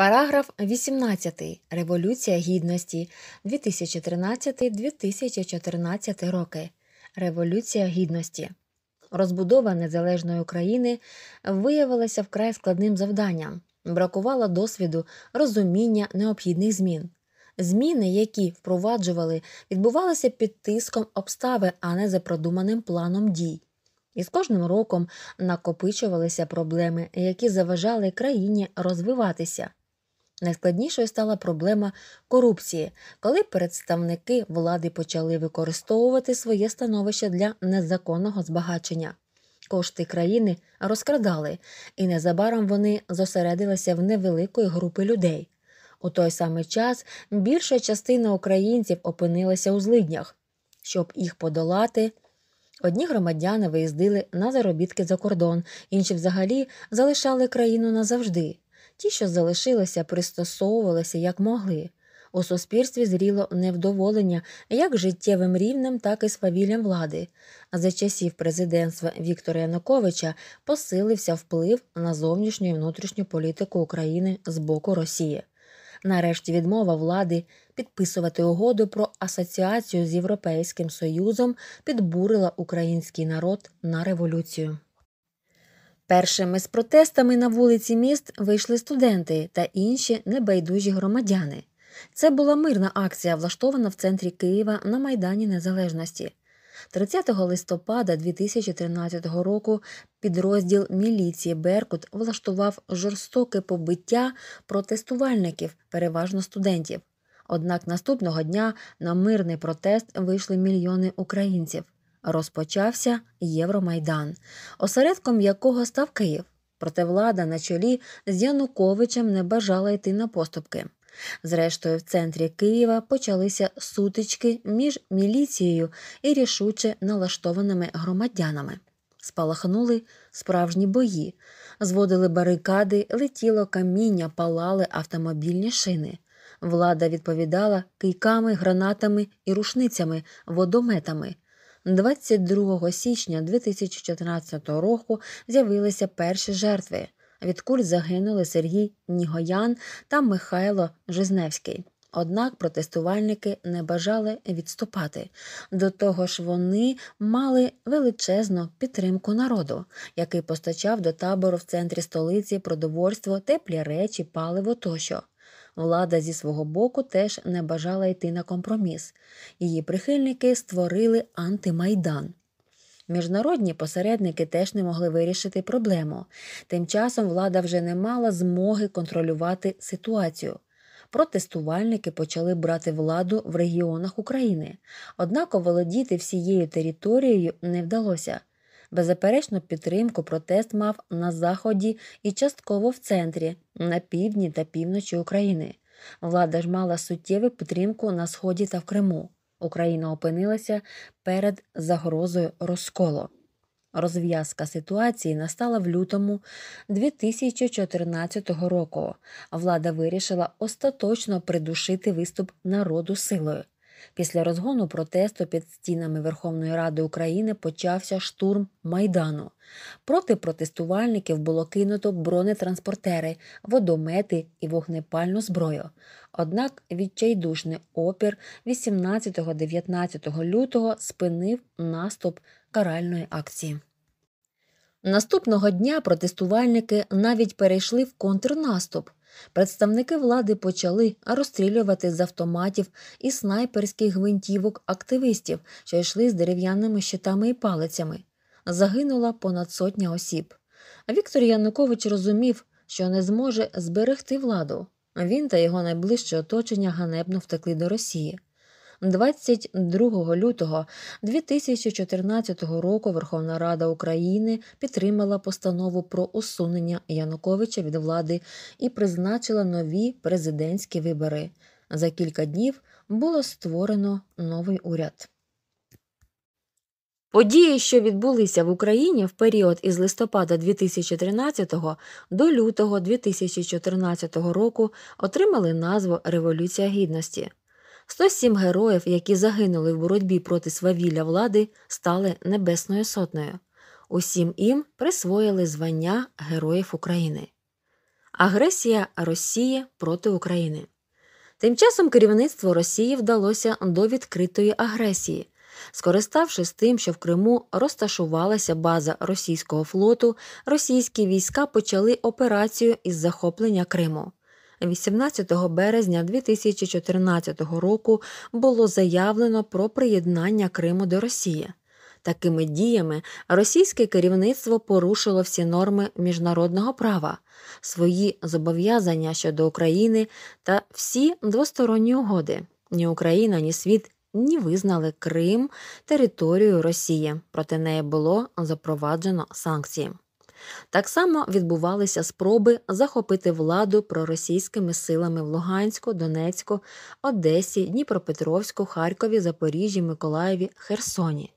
Параграф 18. Революція Гідності 2013-2014 роки. Революція Гідності. Розбудова незалежної України виявилася вкрай складним завданням, бракувало досвіду, розуміння необхідних змін. Зміни, які впроваджували, відбувалися під тиском обстави, а не за продуманим планом дій. І з кожним роком накопичувалися проблеми, які заважали країні розвиватися. Найскладнішою стала проблема корупції, коли представники влади почали використовувати своє становище для незаконного збагачення. Кошти країни розкрадали, і незабаром вони зосередилися в невеликої групи людей. У той самий час більша частина українців опинилася у злиднях. Щоб їх подолати, одні громадяни виїздили на заробітки за кордон, інші взагалі залишали країну назавжди. Ті, що залишилися, пристосовувалися як могли. У суспільстві зріло невдоволення як життєвим рівнем, так і свавіллям влади, а за часів президентства Віктора Януковича посилився вплив на зовнішню і внутрішню політику України з боку Росії. Нарешті відмова влади підписувати угоду про асоціацію з Європейським Союзом підбурила український народ на революцію. Першими з протестами на вулиці міст вийшли студенти та інші небайдужі громадяни. Це була мирна акція, влаштована в центрі Києва на Майдані Незалежності. 30 листопада 2013 року підрозділ міліції Беркут влаштував жорстоке побиття протестувальників, переважно студентів. Однак наступного дня на мирний протест вийшли мільйони українців розпочався Євромайдан, осередком якого став Київ. Проте влада на чолі з Януковичем не бажала йти на поступки. Зрештою, в центрі Києва почалися сутички між міліцією і рішуче налаштованими громадянами. Спалахнули справжні бої, зводили барикади, летіло каміння, палали автомобільні шини. Влада відповідала кийками, гранатами і рушницями, водометами. 22 січня 2014 року з'явилися перші жертви. Від куль загинули Сергій Нігоян та Михайло Жизневський. Однак протестувальники не бажали відступати. До того ж, вони мали величезну підтримку народу, який постачав до табору в центрі столиці продовольство, теплі речі, паливо тощо. Влада зі свого боку теж не бажала йти на компроміс. Її прихильники створили антимайдан. Міжнародні посередники теж не могли вирішити проблему. Тим часом влада вже не мала змоги контролювати ситуацію. Протестувальники почали брати владу в регіонах України, однак оволодіти всією територією не вдалося. Беззаперечну підтримку протест мав на заході і частково в центрі, на півдні та півночі України. Влада ж мала суттєву підтримку на Сході та в Криму. Україна опинилася перед загрозою розколу. Розв'язка ситуації настала в лютому 2014 року. Влада вирішила остаточно придушити виступ народу силою. Після розгону протесту під стінами Верховної Ради України почався штурм майдану. Проти протестувальників було кинуто бронетранспортери, водомети і вогнепальну зброю. Однак відчайдушний опір 18-19 лютого спинив наступ каральної акції. Наступного дня протестувальники навіть перейшли в контрнаступ. Представники влади почали розстрілювати з автоматів і снайперських гвинтівок активістів, що йшли з дерев'яними щитами і палицями. Загинула понад сотня осіб. Віктор Янукович розумів, що не зможе зберегти владу. Він та його найближче оточення ганебно втекли до Росії. 22 лютого 2014 року Верховна Рада України підтримала постанову про усунення Януковича від влади і призначила нові президентські вибори. За кілька днів було створено новий уряд. Події, що відбулися в Україні в період із листопада 2013 до лютого 2014 року, отримали назву Революція Гідності. 107 героїв, які загинули в боротьбі проти свавілля влади, стали небесною сотнею. Усім їм присвоїли звання Героїв України. Агресія Росії проти України. Тим часом керівництво Росії вдалося до відкритої агресії. Скориставшись тим, що в Криму розташувалася база російського флоту, російські війська почали операцію із захоплення Криму. 18 березня 2014 року було заявлено про приєднання Криму до Росії. Такими діями російське керівництво порушило всі норми міжнародного права, свої зобов'язання щодо України та всі двосторонні угоди. Ні Україна, ні світ ні визнали Крим територією Росії. Проти неї було запроваджено санкції. Так само відбувалися спроби захопити владу проросійськими силами в Луганську, Донецьку, Одесі, Дніпропетровську, Харкові, Запоріжжі, Миколаєві, Херсоні.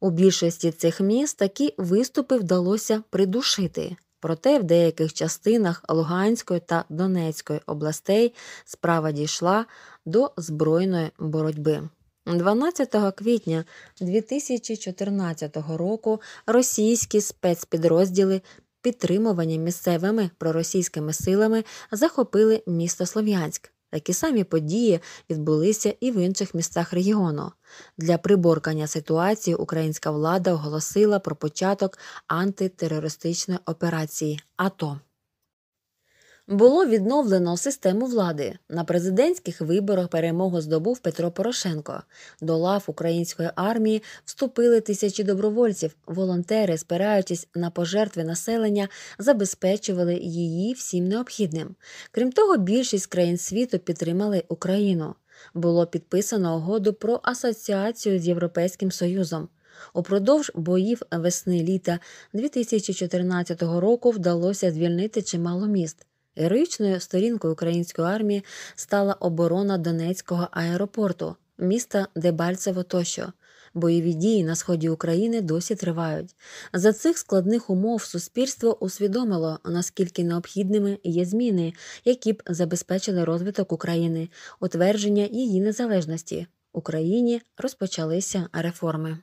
У більшості цих міст такі виступи вдалося придушити. Проте в деяких частинах Луганської та Донецької областей справа дійшла до збройної боротьби. 12 квітня 2014 року російські спецпідрозділи підтримувані місцевими проросійськими силами захопили місто Слов'янськ. Такі самі події відбулися і в інших містах регіону. Для приборкання ситуації українська влада оголосила про початок антитерористичної операції АТО було відновлено систему влади. На президентських виборах перемогу здобув Петро Порошенко. До лав української армії вступили тисячі добровольців. Волонтери, спираючись на пожертви населення, забезпечували її всім необхідним. Крім того, більшість країн світу підтримали Україну. Було підписано угоду про асоціацію з Європейським Союзом. Упродовж боїв весни літа 2014 року вдалося звільнити чимало міст. Героїчною сторінкою української армії стала оборона Донецького аеропорту, міста Дебальцево тощо. Бойові дії на сході України досі тривають. За цих складних умов суспільство усвідомило, наскільки необхідними є зміни, які б забезпечили розвиток України, утвердження її незалежності. Україні розпочалися реформи.